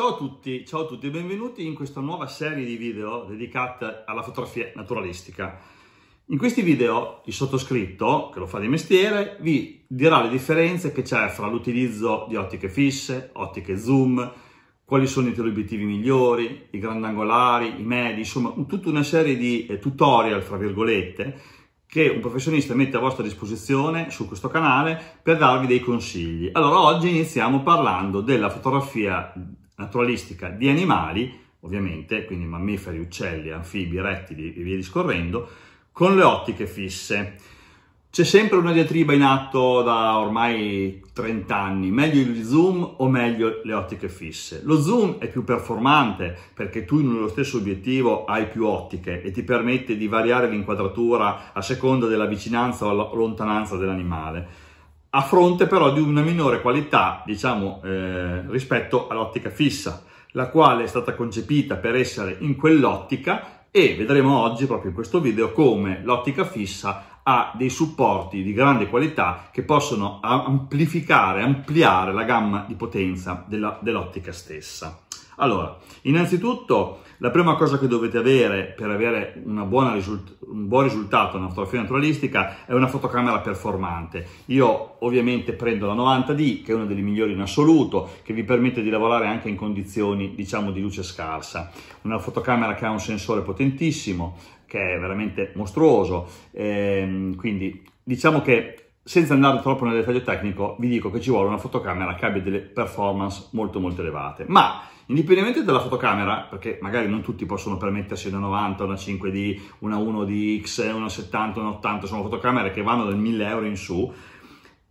Ciao a tutti, ciao a tutti e benvenuti in questa nuova serie di video dedicata alla fotografia naturalistica. In questi video il sottoscritto, che lo fa di mestiere, vi dirà le differenze che c'è fra l'utilizzo di ottiche fisse, ottiche zoom, quali sono i teleobiettivi migliori, i grandangolari, i medi, insomma tutta una serie di eh, tutorial, fra virgolette, che un professionista mette a vostra disposizione su questo canale per darvi dei consigli. Allora oggi iniziamo parlando della fotografia naturalistica di animali, ovviamente, quindi mammiferi, uccelli, anfibi, rettili e via discorrendo, con le ottiche fisse. C'è sempre una diatriba in atto da ormai 30 anni, meglio il zoom o meglio le ottiche fisse. Lo zoom è più performante perché tu nello stesso obiettivo hai più ottiche e ti permette di variare l'inquadratura a seconda della vicinanza o lontananza dell'animale a fronte però di una minore qualità, diciamo, eh, rispetto all'ottica fissa, la quale è stata concepita per essere in quell'ottica e vedremo oggi proprio in questo video come l'ottica fissa ha dei supporti di grande qualità che possono amplificare, ampliare la gamma di potenza della, dell'ottica stessa. Allora, innanzitutto la prima cosa che dovete avere per avere risult- un buon risultato nella una fotografia naturalistica è una fotocamera performante. Io ovviamente prendo la 90D, che è una delle migliori in assoluto, che vi permette di lavorare anche in condizioni, diciamo, di luce scarsa. Una fotocamera che ha un sensore potentissimo, che è veramente mostruoso, ehm, quindi diciamo che senza andare troppo nel dettaglio tecnico, vi dico che ci vuole una fotocamera che abbia delle performance molto molto elevate. Ma Indipendentemente dalla fotocamera, perché magari non tutti possono permettersi una 90, una 5D, una 1DX, una 70, una 80, sono fotocamere che vanno dal 1000 euro in su,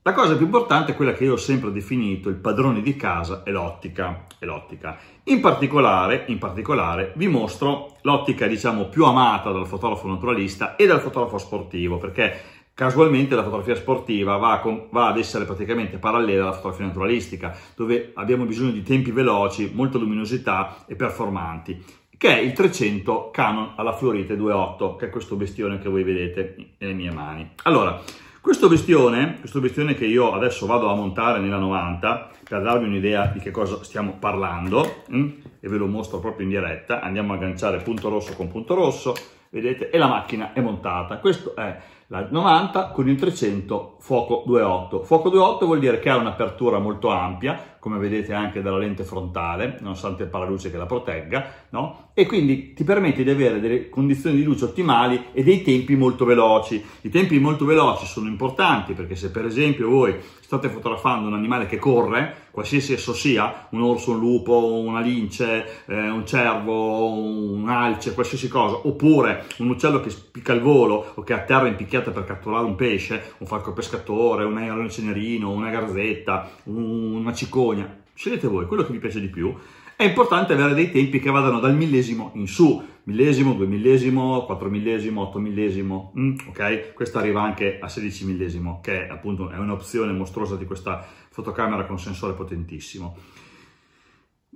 la cosa più importante è quella che io ho sempre definito il padrone di casa è l'ottica. È l'ottica. In, particolare, in particolare vi mostro l'ottica diciamo più amata dal fotografo naturalista e dal fotografo sportivo perché Casualmente la fotografia sportiva va, con, va, ad essere praticamente parallela alla fotografia naturalistica, dove abbiamo bisogno di tempi veloci, molta luminosità e performanti, che è il 300 Canon alla Fluorite 2.8, che è questo bestione che voi vedete nelle mie mani. Allora, questo bestione, questo bestione che io adesso vado a montare nella 90, per darvi un'idea di che cosa stiamo parlando, mm, e ve lo mostro proprio in diretta, andiamo a agganciare punto rosso con punto rosso, vedete, e la macchina è montata. Questo è la 90 con il 300 fuoco 2.8. Fuoco 2.8 vuol dire che ha un'apertura molto ampia, come vedete anche dalla lente frontale, nonostante il paraluce che la protegga, no? e quindi ti permette di avere delle condizioni di luce ottimali e dei tempi molto veloci. I tempi molto veloci sono importanti perché se per esempio voi state fotografando un animale che corre, qualsiasi esso sia, un orso, un lupo, una lince, eh, un cervo, un alce, qualsiasi cosa, oppure un uccello che spicca il volo o che atterra in picchiata un'occhiata per catturare un pesce, un falco pescatore, un aereo cenerino, una garzetta, una cicogna, scegliete voi quello che vi piace di più. È importante avere dei tempi che vadano dal millesimo in su, millesimo, due millesimo, quattro millesimo, otto millesimo, mm, ok? Questa arriva anche a 16 millesimo, che appunto è un'opzione mostruosa di questa fotocamera con sensore potentissimo.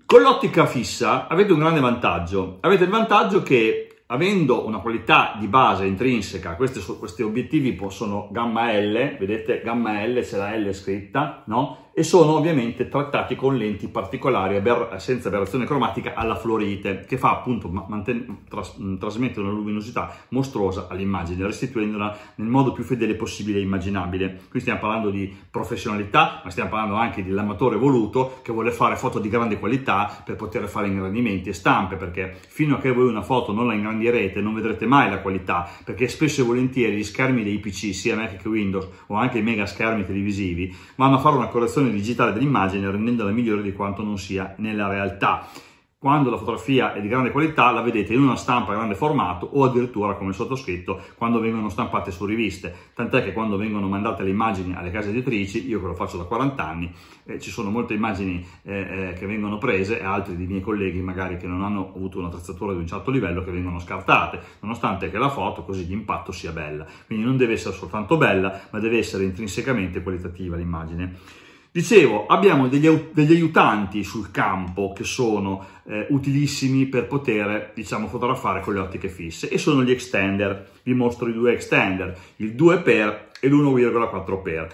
Con l'ottica fissa avete un grande vantaggio. Avete il vantaggio che avendo una qualità di base intrinseca, questi, questi obiettivi possono gamma L, vedete gamma L c'è la L scritta, no? e sono ovviamente trattati con lenti particolari senza aberrazione cromatica alla fluorite che fa appunto manten- tras- mm, trasmettere una luminosità mostruosa all'immagine restituendola nel modo più fedele possibile e immaginabile qui stiamo parlando di professionalità ma stiamo parlando anche dell'amatore voluto che vuole fare foto di grande qualità per poter fare ingrandimenti e stampe perché fino a che voi una foto non la ingrandirete non vedrete mai la qualità perché spesso e volentieri gli schermi dei PC sia Mac che Windows o anche i mega schermi televisivi vanno a fare una correzione manipolazione digitale dell'immagine rendendola migliore di quanto non sia nella realtà. Quando la fotografia è di grande qualità la vedete in una stampa a grande formato o addirittura come sottoscritto quando vengono stampate su riviste, tant'è che quando vengono mandate le immagini alle case editrici, io che lo faccio da 40 anni, eh, ci sono molte immagini eh, eh che vengono prese e altri dei miei colleghi magari che non hanno avuto un'attrezzatura di un certo livello che vengono scartate, nonostante che la foto così di impatto sia bella. Quindi non deve essere soltanto bella, ma deve essere intrinsecamente qualitativa l'immagine. Dicevo, abbiamo degli, degli, aiutanti sul campo che sono eh, utilissimi per poter, diciamo, fotografare con le ottiche fisse e sono gli extender. Vi mostro i due extender, il 2x e l'1,4x.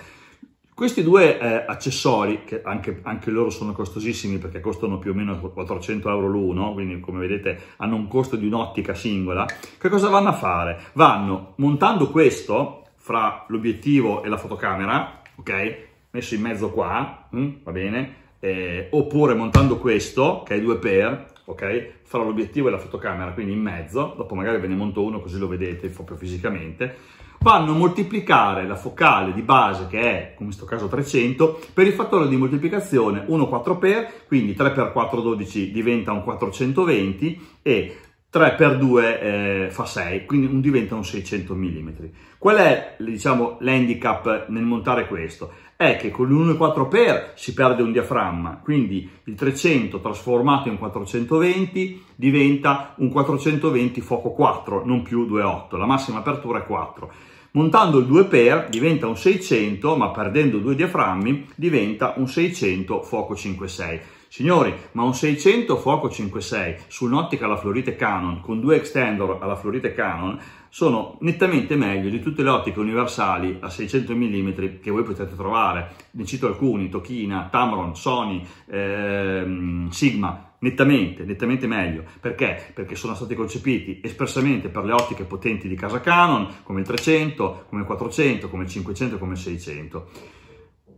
Questi due eh, accessori, che anche, anche, loro sono costosissimi perché costano più o meno 400 euro l'uno, quindi come vedete hanno un costo di un'ottica singola, che cosa vanno a fare? Vanno montando questo fra l'obiettivo e la fotocamera, ok? messo in mezzo qua, mh, mm, va bene, eh, oppure montando questo, che è 2 per, ok, farò l'obiettivo e la fotocamera, quindi in mezzo, dopo magari ve ne monto uno così lo vedete proprio fisicamente, vanno a moltiplicare la focale di base, che è, in questo caso 300, per il fattore di moltiplicazione 1 4 per, quindi 3 per 4 12 diventa un 420 e 3 per 2 eh, fa 6, quindi un, diventa un 600 mm. Qual è diciamo, l'handicap nel montare questo? è che con l'1,4 per si perde un diaframma, quindi il 300 trasformato in 420 diventa un 420 fuoco 4, non più 2,8, la massima apertura è 4. Montando il 2 per diventa un 600, ma perdendo due diaframmi diventa un 600 fuoco 5,6. Signori, ma un 600 fuoco 5.6 su un'ottica alla Florite Canon con due extender alla Florite Canon sono nettamente meglio di tutte le ottiche universali a 600 mm che voi potete trovare. Ne cito alcuni, Tokina, Tamron, Sony, ehm, Sigma, nettamente, nettamente meglio. Perché? Perché sono stati concepiti espressamente per le ottiche potenti di casa Canon, come il 300, come il 400, come il 500, come il 600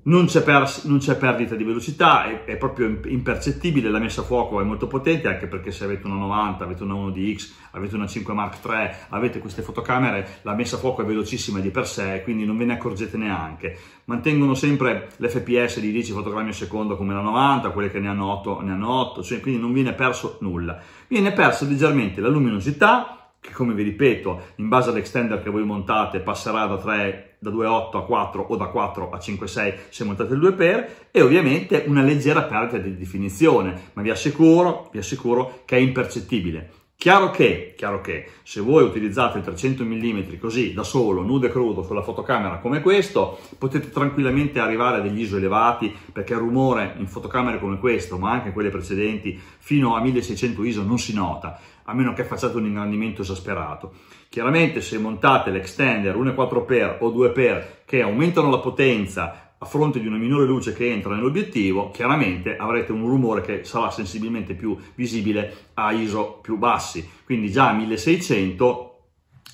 non c'è, pers- non c'è, perdita di velocità, è, è, proprio impercettibile, la messa a fuoco è molto potente anche perché se avete una 90, avete una 1DX, avete una 5 Mark III, avete queste fotocamere, la messa a fuoco è velocissima di per sé, quindi non ve ne accorgete neanche. Mantengono sempre l'FPS di 10 fotogrammi al secondo come la 90, quelle che ne hanno 8 ne hanno 8, cioè, quindi non viene perso nulla. Viene persa leggermente la luminosità, che come vi ripeto, in base all'extender che voi montate passerà da 3 da 2,8 a 4 o da 4 a 5,6 se montate il 2 per e ovviamente una leggera perdita di definizione, ma vi assicuro, vi assicuro che è impercettibile. Chiaro che, chiaro che, se voi utilizzate il 300 mm così da solo, nudo e crudo, sulla fotocamera come questo, potete tranquillamente arrivare a degli ISO elevati perché il rumore in fotocamere come questo, ma anche quelle precedenti, fino a 1600 ISO non si nota a meno che facciate un ingrandimento esasperato. Chiaramente se montate l'extender 1,4x o 2x che aumentano la potenza a fronte di una minore luce che entra nell'obiettivo, chiaramente avrete un rumore che sarà sensibilmente più visibile a ISO più bassi. Quindi già a 1600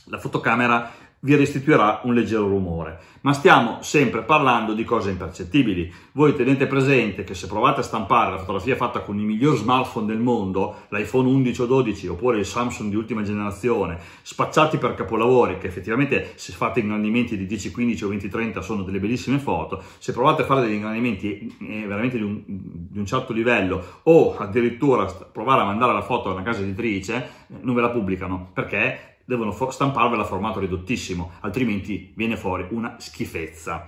la fotocamera vi restituirà un leggero rumore. Ma stiamo sempre parlando di cose impercettibili. Voi tenete presente che se provate a stampare la fotografia fatta con il miglior smartphone del mondo, l'iPhone 11 o 12 oppure il Samsung di ultima generazione, spacciati per capolavori, che effettivamente se fate ingrandimenti di 10, 15 o 20, 30 sono delle bellissime foto, se provate a fare degli ingrandimenti eh, veramente di un, di un, certo livello o addirittura provare a mandare la foto a una casa editrice, eh, non ve la pubblicano perché devono stamparvela a formato ridottissimo, altrimenti viene fuori una schifezza.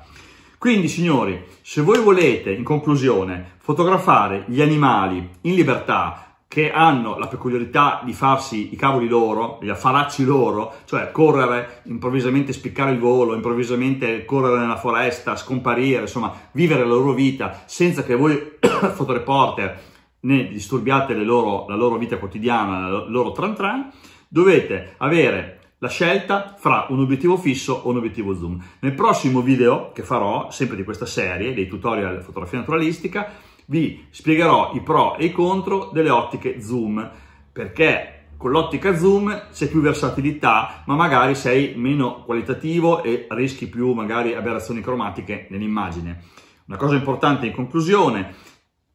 Quindi signori, se voi volete, in conclusione, fotografare gli animali in libertà, che hanno la peculiarità di farsi i cavoli loro, gli affaracci loro, cioè correre, improvvisamente spiccare il volo, improvvisamente correre nella foresta, scomparire, insomma, vivere la loro vita senza che voi fotoreporter ne disturbiate loro, la loro vita quotidiana, la loro tran tran, dovete avere la scelta fra un obiettivo fisso o un obiettivo zoom. Nel prossimo video che farò, sempre di questa serie, dei tutorial fotografia naturalistica, vi spiegherò i pro e i contro delle ottiche zoom, perché con l'ottica zoom c'è più versatilità, ma magari sei meno qualitativo e rischi più magari aberrazioni cromatiche nell'immagine. Una cosa importante in conclusione,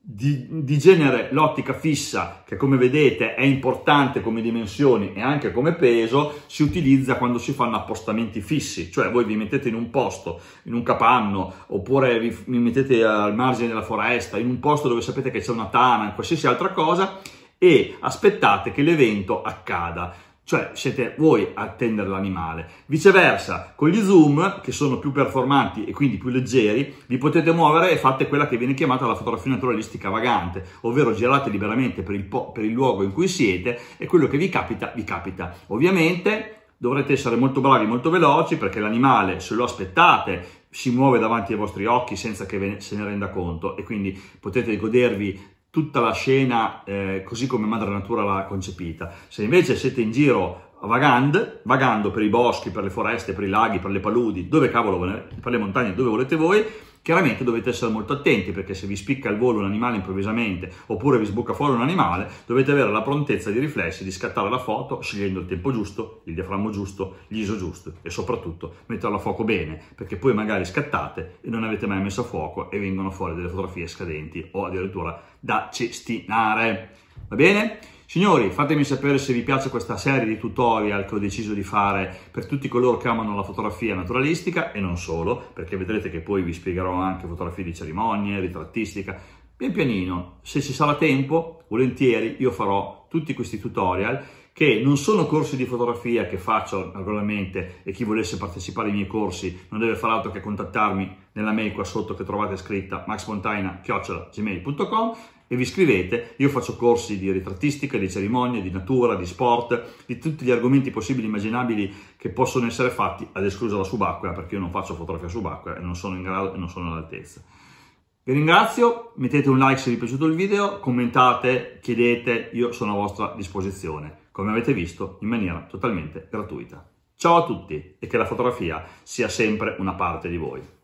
di, di genere l'ottica fissa, che come vedete è importante come dimensioni e anche come peso, si utilizza quando si fanno appostamenti fissi, cioè voi vi mettete in un posto, in un capanno, oppure vi, vi mettete al margine della foresta, in un posto dove sapete che c'è una tana, in qualsiasi altra cosa, e aspettate che l'evento accada cioè siete voi a attendere l'animale. Viceversa, con gli zoom, che sono più performanti e quindi più leggeri, vi potete muovere e fate quella che viene chiamata la fotografia naturalistica vagante, ovvero girate liberamente per il, po- per il luogo in cui siete e quello che vi capita, vi capita. Ovviamente dovrete essere molto bravi, molto veloci, perché l'animale, se lo aspettate, si muove davanti ai vostri occhi senza che ve ne, se ne renda conto e quindi potete godervi tutta la scena eh, così come madre natura l'ha concepita. Se invece siete in giro vagando, vagando per i boschi, per le foreste, per i laghi, per le paludi, dove cavolo, per le montagne, dove volete voi, Chiaramente dovete essere molto attenti perché se vi spicca al volo un animale improvvisamente oppure vi sbucca fuori un animale, dovete avere la prontezza di riflessi di scattare la foto scegliendo il tempo giusto, il diaframma giusto, l'ISO giusto e soprattutto metterla a fuoco bene perché poi magari scattate e non avete mai messo a fuoco e vengono fuori delle fotografie scadenti o addirittura da cestinare. Va bene? Signori, fatemi sapere se vi piace questa serie di tutorial che ho deciso di fare per tutti coloro che amano la fotografia naturalistica e non solo, perché vedrete che poi vi spiegherò anche fotografie di cerimonie, ritrattistica. Pian pianino, se ci sarà tempo, volentieri io farò tutti questi tutorial che non sono corsi di fotografia che faccio regolarmente e chi volesse partecipare ai miei corsi non deve fare altro che contattarmi nella mail qua sotto che trovate scritta maxfontaina.gmail.com e vi iscrivete, io faccio corsi di ritrattistica, di cerimonie, di natura, di sport, di tutti gli argomenti possibili e immaginabili che possono essere fatti, ad esclusa la subacquea, perché io non faccio fotografia subacquea e non sono in grado e non sono all'altezza. Vi ringrazio, mettete un like se vi è piaciuto il video, commentate, chiedete, io sono a vostra disposizione come avete visto, in maniera totalmente gratuita. Ciao a tutti e che la fotografia sia sempre una parte di voi.